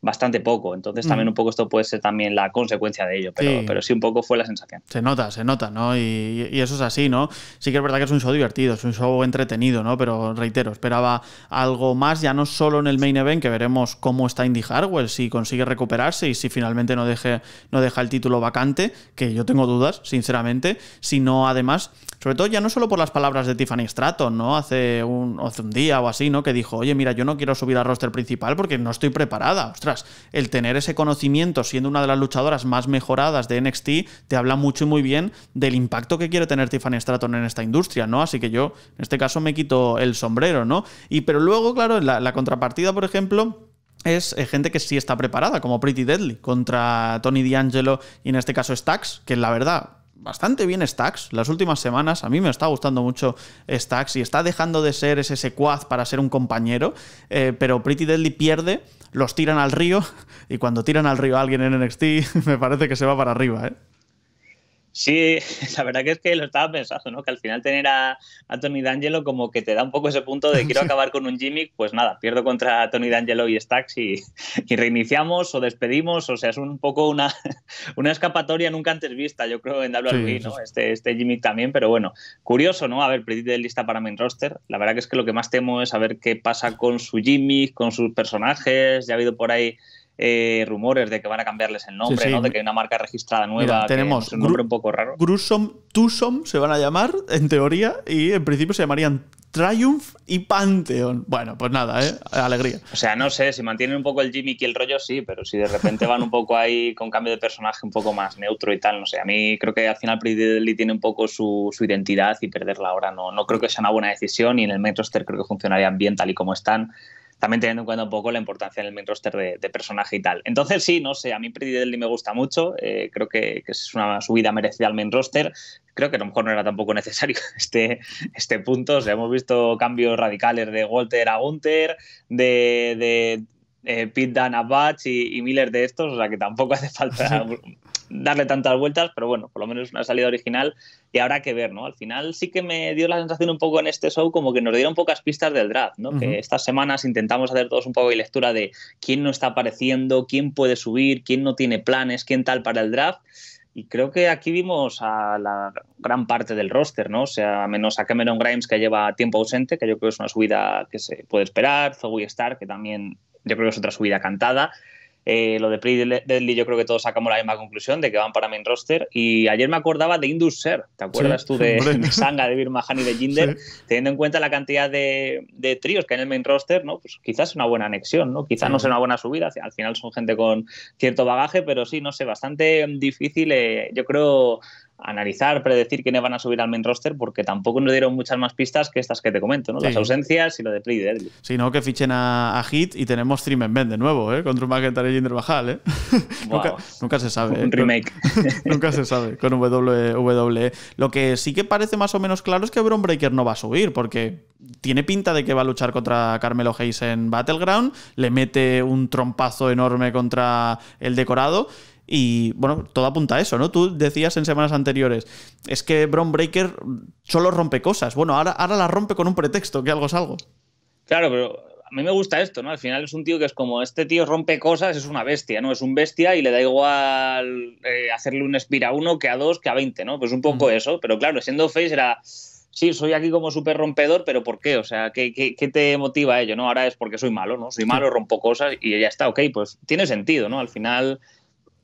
Speaker 1: bastante poco. Entonces también mm. un poco esto puede ser también la consecuencia de ello, pero sí, un poco fue la sensación.
Speaker 2: Se nota, se nota, ¿no? Y, eso es así, ¿no? Sí que es verdad que es un show divertido, es un show entretenido, ¿no? Pero reitero, esperaba algo más, ya no solo en el main event, que veremos cómo está Indy Hardwell, si consigue recuperarse y si finalmente no, deje, no deja el título vacante, que yo tengo dudas, sinceramente, sino además, sobre todo ya no solo por las palabras de Tiffany Stratton, ¿no? Hace un, hace un día o así, ¿no? Que dijo, oye, mira, yo no quiero subir al roster principal porque no estoy preparada. Ostras, el tener ese conocimiento, siendo una de las luchadoras más mejoradas de NXT, te habla mucho y muy bien del impacto que quiere tener Tiffany Stratton en esta industria, ¿no? Así que yo, en este caso, me quito el sombrero, ¿no? Y pero luego, claro, la, contrapartida, por ejemplo es eh, gente que sí está preparada, como Pretty Deadly, contra Tony D'Angelo y en este caso Stax, que la verdad bastante bien Stacks las últimas semanas. A mí me está gustando mucho Stacks y está dejando de ser ese secuaz para ser un compañero. Eh, pero Pretty Deadly pierde, los tiran al río y cuando tiran al río a alguien en NXT, me parece que se va para arriba, ¿eh?
Speaker 1: Sí, la verdad que es que lo estaba pensando, ¿no? Que al final tener a, Tony D'Angelo como que te da un poco ese punto de quiero acabar con un gimmick, pues nada, pierdo contra Tony D'Angelo y Stacks y, reiniciamos o despedimos, o sea, es un poco una, una escapatoria nunca antes vista, yo creo, en Dablo sí, ¿no? Este, este gimmick también, pero bueno, curioso, ¿no? A ver, de lista para mi roster, la verdad que es que lo que más temo es saber qué pasa con su gimmick, con sus personajes, ya ha habido por ahí eh, rumores de que van a cambiarles el nombre, De que hay una marca registrada nueva. tenemos un nombre un poco raro.
Speaker 2: Grusom, Tusom se van a llamar, en teoría, y en principio se llamarían Triumph y Pantheon. Bueno, pues nada, ¿eh? alegría.
Speaker 1: O sea, no sé, si mantienen un poco el Jimmy y el rollo, sí, pero si de repente van un poco ahí con cambio de personaje un poco más neutro y tal, no sé. A mí creo que al final Pretty tiene un poco su, identidad y perderla ahora no, no creo que sea una buena decisión y en el Metroster creo que funcionarían bien tal y como están también teniendo en cuenta un poco la importancia del main roster de, de personaje y tal. Entonces, sí, no sé, a mí Pretty me gusta mucho, eh, creo que, es una subida merecida al main roster. Creo que a lo mejor no era tampoco necesario este, este punto. O sea, hemos visto cambios radicales de Walter a Gunter, de, de eh, Dan a Batch y, y, Miller de estos, o sea que tampoco hace falta darle tantas vueltas, pero bueno, por lo menos una salida original y habrá que ver, ¿no? Al final sí que me dio la sensación un poco en este show como que nos dieron pocas pistas del draft, ¿no? Que estas semanas intentamos hacer todos un poco de lectura de quién no está apareciendo, quién puede subir, quién no tiene planes, quién tal para el draft. Y creo que aquí vimos a la gran parte del roster, ¿no? O sea, menos a Cameron Grimes, que lleva tiempo ausente, que yo creo que es una subida que se puede esperar, Zoe Star, que también yo creo que es otra subida cantada. Eh, lo de Pretty Deadly, yo creo que todos sacamos la misma conclusión de que van para main roster. Y ayer me acordaba de Indus Ser, ¿te acuerdas tú de, de, Sanga, de Birmahan y de Jinder? Teniendo en cuenta la cantidad de, tríos que hay en el main roster, ¿no? Pues quizás una buena anexión, ¿no? Quizás no sea una buena subida. Al final son gente con cierto bagaje, pero sí, no sé, bastante difícil, eh, yo creo, analizar, predecir quiénes van a subir al main roster, porque tampoco nos dieron muchas más pistas que estas que te comento, ¿no? Las ausencias y lo de Play de
Speaker 2: no, que fichen a, Hit y tenemos Stream en Ben de nuevo, ¿eh? Contra un McIntyre y Jinder Bajal, ¿eh? nunca, se sabe. ¿eh? Un remake. nunca se sabe con WWE. Lo que sí que parece más o menos claro es que Bron Breaker no va a subir, porque tiene pinta de que va a luchar contra Carmelo Hayes en Battleground, le mete un trompazo enorme contra el decorado y bueno, todo apunta a eso, ¿no? Tú decías en semanas anteriores, es que Bron Breaker solo rompe cosas. Bueno, ahora, ahora la rompe con un pretexto, que algo es algo.
Speaker 1: Claro, pero a mí me gusta esto, ¿no? Al final es un tío que es como, este tío rompe cosas, es una bestia, ¿no? Es un bestia y le da igual eh, hacerle un spear a uno que a dos que a veinte, ¿no? Pues un poco eso, pero claro, siendo face era, sí, soy aquí como súper rompedor, pero ¿por qué? O sea, ¿qué, te motiva a ello, no? Ahora es porque soy malo, ¿no? Soy malo, rompo cosas y ya está, ok, pues tiene sentido, ¿no? Al final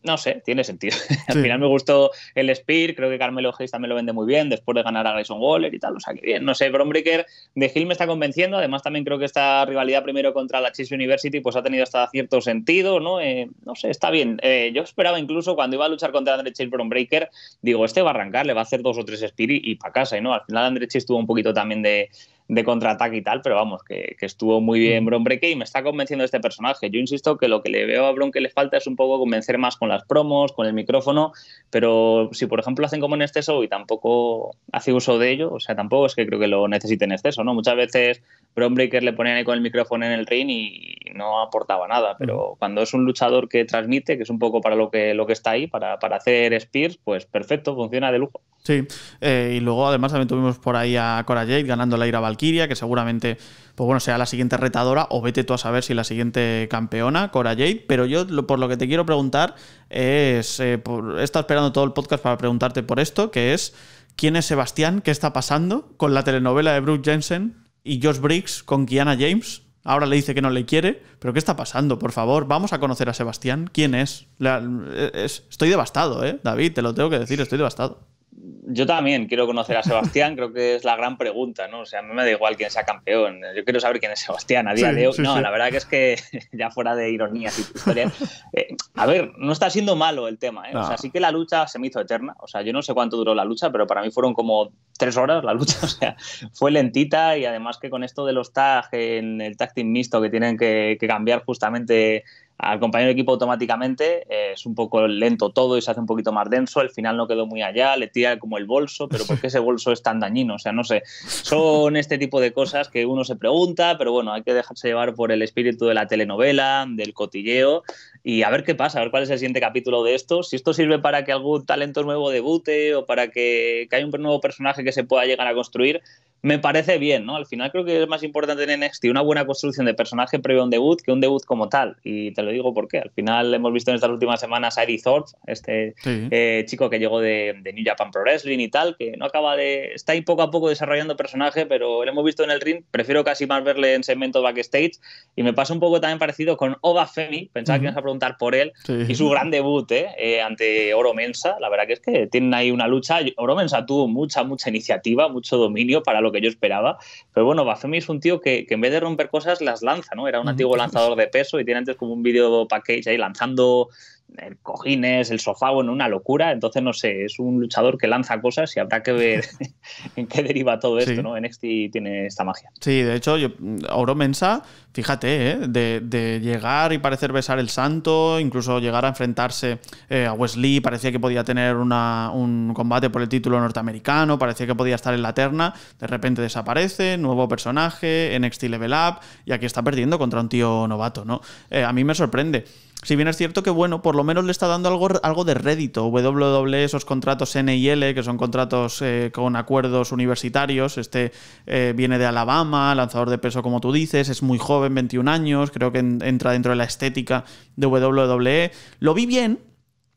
Speaker 1: no sé, tiene sentido. Al final me gustó el Spear, creo que Carmelo Hayes también lo vende muy bien después de ganar a Grayson Waller y tal, o sea que bien. No sé, Brombreaker de Hill me está convenciendo, además también creo que esta rivalidad primero contra la Chase University pues ha tenido hasta cierto sentido, ¿no? Eh, no sé, está bien. Eh, yo esperaba incluso cuando iba a luchar contra Andre Chase Breaker digo, este va a arrancar, le va a hacer dos o tres Spear y, para casa, y no, al final André Chase tuvo un poquito también de, de contraataque y tal, pero vamos, que, estuvo muy bien mm. Bron Breaker y me está convenciendo este personaje. Yo insisto que lo que le veo a Bron que le falta es un poco convencer más con las promos, con el micrófono, pero si por ejemplo hacen como en exceso y tampoco hace uso de ello, o sea, tampoco es que creo que lo necesite en exceso, ¿no? Muchas veces Bron Breaker le ponían ahí con el micrófono en el ring y no aportaba nada, pero mm. cuando es un luchador que transmite, que es un poco para lo que, lo que está ahí, para, para hacer Spears, pues perfecto, funciona de lujo.
Speaker 2: Sí, eh, y luego además también tuvimos por ahí a Cora Jade ganando la ira Valkyria, que seguramente pues bueno, sea la siguiente retadora o vete tú a saber si la siguiente campeona, Cora Jade. Pero yo por lo que te quiero preguntar es, eh, por, he esperando todo el podcast para preguntarte por esto, que es, ¿quién es Sebastián? ¿Qué está pasando con la telenovela de Brooke Jensen y Josh Briggs con Kiana James? Ahora le dice que no le quiere, pero ¿qué está pasando? Por favor, vamos a conocer a Sebastián. ¿Quién es? Eh, estoy devastado, David, te lo tengo que decir, estoy devastado
Speaker 1: yo también quiero conocer a Sebastián, creo que es la gran pregunta, ¿no? O sea, a mí me da igual quién sea campeón, yo quiero saber quién es Sebastián a día de hoy. no, la verdad que es que, ya fuera de ironías y historias, eh, a ver, no está siendo malo el tema, ¿eh? O sea, sí que la lucha se me hizo eterna, o sea, yo no sé cuánto duró la lucha, pero para mí fueron como tres horas la lucha, o sea, fue lentita y además que con esto de los tags en el tag team mixto que tienen que, que cambiar justamente al compañero de equipo automáticamente. Eh, es un poco lento todo y se hace un poquito más denso. Al final no quedó muy allá, le tira como el bolso, pero ¿por qué ese bolso es tan dañino? O sea, no sé. Son este tipo de cosas que uno se pregunta, pero bueno, hay que dejarse llevar por el espíritu de la telenovela, del cotilleo y a ver qué pasa, a ver cuál es el siguiente capítulo de esto. Si esto sirve para que algún talento nuevo debute o para que, que haya un nuevo personaje que se pueda llegar a construir, me parece bien, ¿no? Al final creo que es más importante en NXT una buena construcción de personaje previo a un debut que un debut como tal. Y te lo digo porque al final hemos visto en estas últimas semanas a Eddie Thorpe, este eh, chico que llegó de, de, New Japan Pro Wrestling y tal, que no acaba de. está ahí poco a poco desarrollando personaje, pero lo hemos visto en el ring. Prefiero casi más verle en segmento backstage. Y me pasa un poco también parecido con Oba Femi, pensaba que ibas a preguntar por él, y su gran debut eh, eh, ante Oro Mensa. La verdad que es que tienen ahí una lucha. Oro Mensa tuvo mucha, mucha iniciativa, mucho dominio para lo que yo esperaba. Pero bueno, Bafemi es un tío que, en vez de romper cosas las lanza, ¿no? Era un antiguo lanzador de peso y tiene antes como un video package ahí lanzando el cojines, el sofá, bueno, una locura. Entonces, no sé, es un luchador que lanza cosas y habrá que ver en qué deriva todo esto, ¿no? NXT tiene esta magia.
Speaker 2: Sí, de hecho, yo, Oro Mensa, fíjate, ¿eh? de, llegar y parecer besar el santo, incluso llegar a enfrentarse eh, a Wesley, parecía que podía tener un combate por el título norteamericano, parecía que podía estar en la terna, de repente desaparece, nuevo personaje, NXT Level Up, y aquí está perdiendo contra un tío novato, ¿no? Eh, a mí me sorprende. Si bien es cierto que, bueno, por lo menos le está dando algo, algo de rédito. WWE, esos contratos N y L, que son contratos eh, con acuerdos universitarios. Este eh, viene de Alabama, lanzador de peso, como tú dices, es muy joven, 21 años, creo que entra dentro de la estética de WWE. Lo vi bien,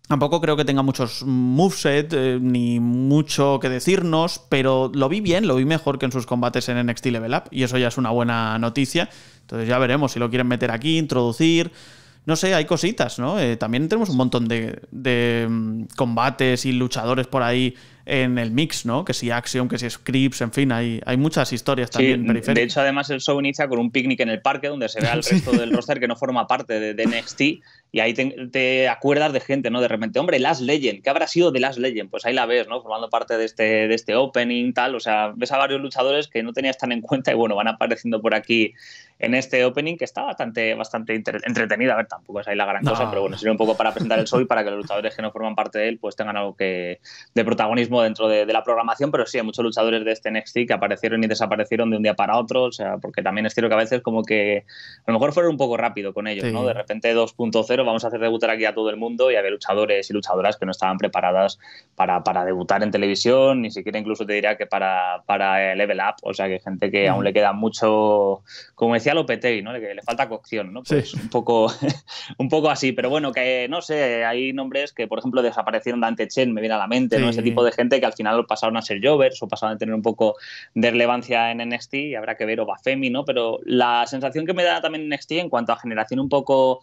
Speaker 2: Tampoco creo que tenga muchos moveset eh, ni mucho que decirnos, pero lo vi bien, lo vi mejor que en sus combates en NXT Level Up, y eso ya es una buena noticia. Entonces ya veremos si lo quieren meter aquí, introducir no sé, hay cositas, ¿no? Eh, también tenemos un montón de, de, mm, combates y luchadores por ahí en el mix, ¿no? Que si Action, que si Scripts, en fin, hay, hay muchas historias también periféricas. De hecho,
Speaker 1: además, el show inicia con un picnic en el parque donde se ve al resto del roster que no forma parte de, de NXT y ahí te, acuerdas de gente, ¿no? De repente, hombre, Last Legend, ¿qué habrá sido de Last Legend? Pues ahí la ves, ¿no? Formando parte de este, de este opening, tal, o sea, ves a varios luchadores que no tenías tan en cuenta y bueno, van apareciendo por aquí en este opening que está bastante, bastante entretenida, a ver, tampoco es ahí la gran cosa, pero bueno, sirve un poco para presentar el show y para que los luchadores que no forman parte de él pues tengan algo que, de protagonismo dentro de, la programación, pero sí, hay muchos luchadores de este NXT que aparecieron y desaparecieron de un día para otro, o sea, porque también es cierto que a veces como que a lo mejor fueron un poco rápido con ellos, ¿no? De repente 2.0 vamos a hacer debutar aquí a todo el mundo y había luchadores y luchadoras que no estaban preparadas para, debutar en televisión, ni siquiera incluso te diría que para, para Level Up, o sea que gente que aún le queda mucho, como decía Lopetegui, ¿no? que le falta cocción, ¿no? Pues un, poco, un poco así, pero bueno, que no sé, hay nombres que por ejemplo desaparecieron Dante Chen, me viene a la mente, ¿no? ese tipo de gente que al final pasaron a ser jovers o pasaron a tener un poco de relevancia en NXT y habrá que ver Obafemi, ¿no? pero la sensación que me da también NXT en cuanto a generación un poco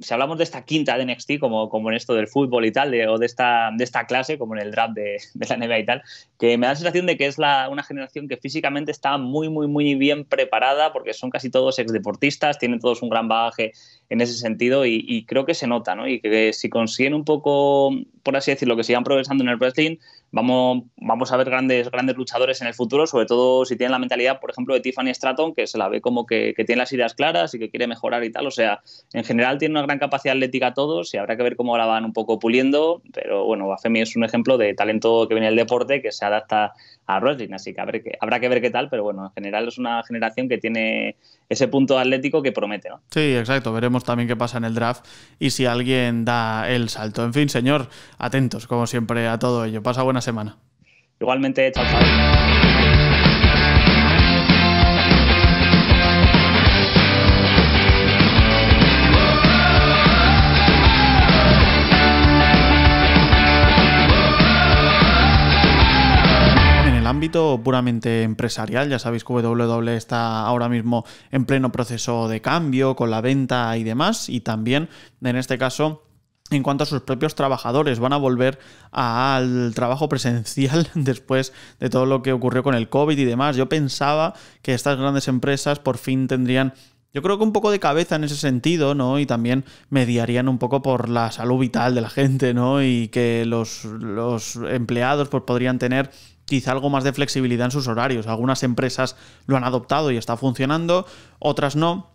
Speaker 1: si hablamos de esta quinta de NXT, como, como en esto del fútbol y tal, o de esta, de esta clase, como en el draft de, la NBA y tal, que me da la sensación de que es una generación que físicamente está muy, muy, muy bien preparada, porque son casi todos exdeportistas, tienen todos un gran bagaje en ese sentido, y, creo que se nota, ¿no? Y que, que si consiguen un poco, por así decirlo, que sigan progresando en el wrestling, vamos, vamos a ver grandes, grandes luchadores en el futuro, sobre todo si tienen la mentalidad, por ejemplo, de Tiffany Stratton, que se la ve como que, que, tiene las ideas claras y que quiere mejorar y tal. O sea, en general tiene una gran capacidad atlética todos y habrá que ver cómo la van un poco puliendo. Pero bueno, Femi es un ejemplo de talento que viene del deporte, que se adapta a así que, que habrá que ver qué tal, pero bueno, en general es una generación que tiene ese punto atlético que promete, ¿no?
Speaker 2: Sí, exacto, veremos también qué pasa en el draft y si alguien da el salto. En fin, señor, atentos como siempre a todo ello. Pasa buena semana. Igualmente, chao. puramente empresarial. Ya sabéis que WW e está ahora mismo en pleno proceso de cambio con la venta y demás. Y también, en este caso, en cuanto a sus propios trabajadores, van a volver al trabajo presencial después de todo lo que ocurrió con el COVID y demás. Yo pensaba que estas grandes empresas por fin tendrían yo creo que un poco de cabeza en ese sentido, ¿no? Y también mediarían un poco por la salud vital de la gente, ¿no? Y que los, empleados pues, podrían tener quizá algo más de flexibilidad en sus horarios. Algunas empresas lo han adoptado y está funcionando, otras no.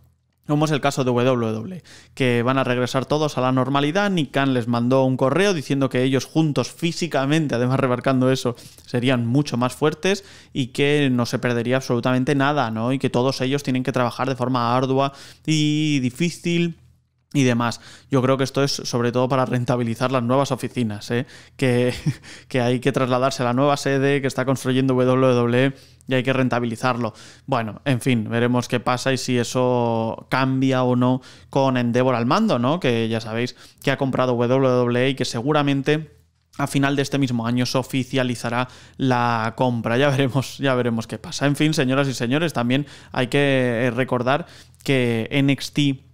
Speaker 2: Como es el caso de WW, e, que van a regresar todos a la normalidad. Nikan les mandó un correo diciendo que ellos juntos físicamente, además rebarcando eso, serían mucho más fuertes y que no se perdería absolutamente nada, ¿no? Y que todos ellos tienen que trabajar de forma ardua y difícil y demás. Yo creo que esto es sobre todo para rentabilizar las nuevas oficinas, ¿eh? que, que, hay que trasladarse a la nueva sede que está construyendo WWE y hay que rentabilizarlo. Bueno, en fin, veremos qué pasa y si eso cambia o no con Endeavor al mando, ¿no? Que ya sabéis que ha comprado WWE y que seguramente a final de este mismo año se oficializará la compra. Ya veremos, ya veremos qué pasa. En fin, señoras y señores, también hay que recordar que NXT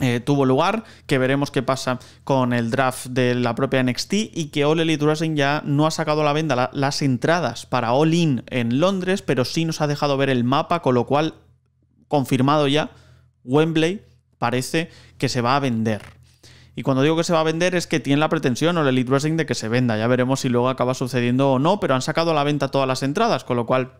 Speaker 2: eh, tuvo lugar, que veremos qué pasa con el draft de la propia NXT y que All Elite Wrestling ya no ha sacado a la venda las entradas para All In en Londres, pero sí nos ha dejado ver el mapa, con lo cual, confirmado ya, Wembley parece que se va a vender. Y cuando digo que se va a vender es que tiene la pretensión All Elite Wrestling de que se venda, ya veremos si luego acaba sucediendo o no, pero han sacado a la venta todas las entradas, con lo cual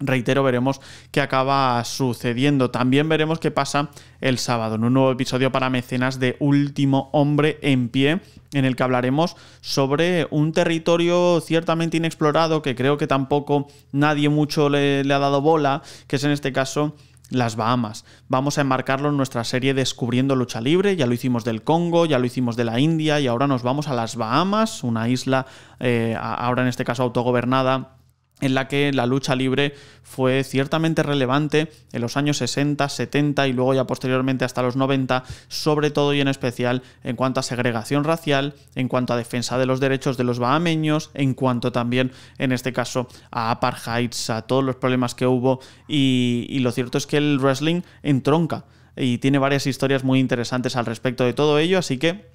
Speaker 2: reitero, veremos qué acaba sucediendo. También veremos qué pasa el sábado en un nuevo episodio para mecenas de Último Hombre en Pie, en el que hablaremos sobre un territorio ciertamente inexplorado que creo que tampoco nadie mucho le, ha dado bola, que es en este caso las Bahamas. Vamos a enmarcarlo en nuestra serie Descubriendo Lucha Libre, ya lo hicimos del Congo, ya lo hicimos de la India y ahora nos vamos a las Bahamas, una isla eh, ahora en este caso autogobernada en la que la lucha libre fue ciertamente relevante en los años 60, 70 y luego ya posteriormente hasta los 90, sobre todo y en especial en cuanto a segregación racial, en cuanto a defensa de los derechos de los bahameños, en cuanto también en este caso a apartheid, a todos los problemas que hubo y lo cierto es que el wrestling entronca y tiene varias historias muy interesantes al respecto de todo ello, así que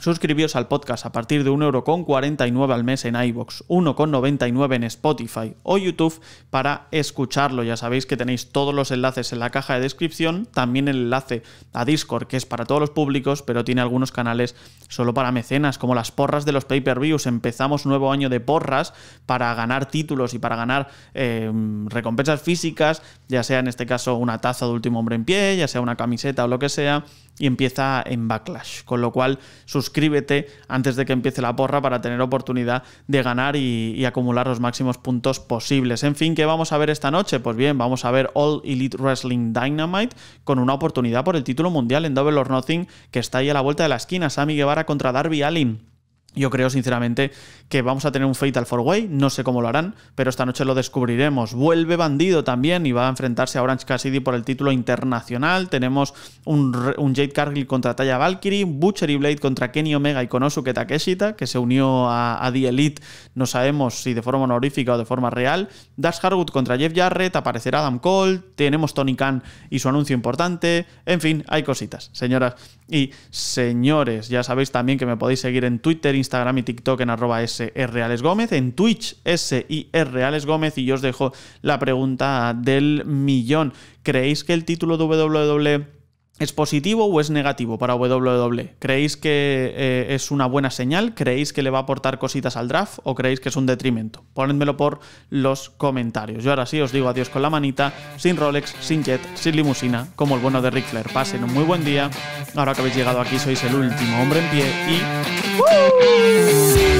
Speaker 2: Suscribíos al podcast a partir de 1,49€ al mes en iVoox, 1,99€ en Spotify o YouTube para escucharlo. Ya sabéis que tenéis todos los enlaces en la caja de descripción, también el enlace a Discord, que es para todos los públicos, pero tiene algunos canales solo para mecenas, como las porras de los pay-per-views. Empezamos nuevo año de porras para ganar títulos y para ganar em, recompensas físicas, ya sea en este caso una taza de último hombre en pie, ya sea una camiseta o lo que sea, y empieza en Backlash. Con lo cual, sus suscríbete antes de que empiece la porra para tener oportunidad de ganar y, acumular los máximos puntos posibles. En fin, ¿qué vamos a ver esta noche? Pues bien, vamos a ver All Elite Wrestling Dynamite con una oportunidad por el título mundial en Double or Nothing que está ahí a la vuelta de la esquina. Sammy Guevara contra Darby Allin yo creo sinceramente que vamos a tener un Fatal Four Way, no sé cómo lo harán, pero esta noche lo descubriremos. Vuelve Bandido también y va a enfrentarse a Orange Cassidy por el título internacional. Tenemos un, Jade Cargill contra Taya Valkyrie, Butcher y Blade contra Kenny Omega y Konosuke Takeshita, que se unió a, a, The Elite, no sabemos si de forma honorífica o de forma real. Dash Harwood contra Jeff Jarrett, aparecerá Adam Cole, tenemos Tony Khan y su anuncio importante. En fin, hay cositas, señoras y señores. Ya sabéis también que me podéis seguir en Twitter Instagram y TikTok en arroba Gómez en Twitch Gómez y yo os dejo la pregunta del millón. ¿Creéis que el título de e ¿Es positivo o es negativo para WWE? ¿Creéis que eh, es una buena señal? ¿Creéis que le va a aportar cositas al draft o creéis que es un detrimento? Ponedmelo por los comentarios. Yo ahora sí os digo adiós con la manita, sin Rolex, sin jet, sin limusina, como el bueno de Ric Flair. Pasen un muy buen día. Ahora que habéis llegado aquí sois el último hombre en pie y...